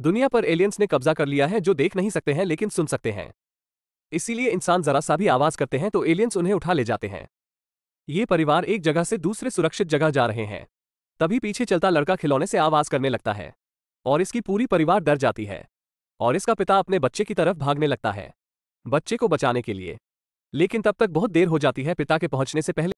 दुनिया पर एलियंस ने कब्जा कर लिया है जो देख नहीं सकते हैं लेकिन सुन सकते हैं इसीलिए इंसान जरा सा भी आवाज करते हैं तो एलियंस उन्हें उठा ले जाते हैं ये परिवार एक जगह से दूसरे सुरक्षित जगह जा रहे हैं तभी पीछे चलता लड़का खिलौने से आवाज करने लगता है और इसकी पूरी परिवार डर जाती है और इसका पिता अपने बच्चे की तरफ भागने लगता है बच्चे को बचाने के लिए लेकिन तब तक बहुत देर हो जाती है पिता के पहुंचने से पहले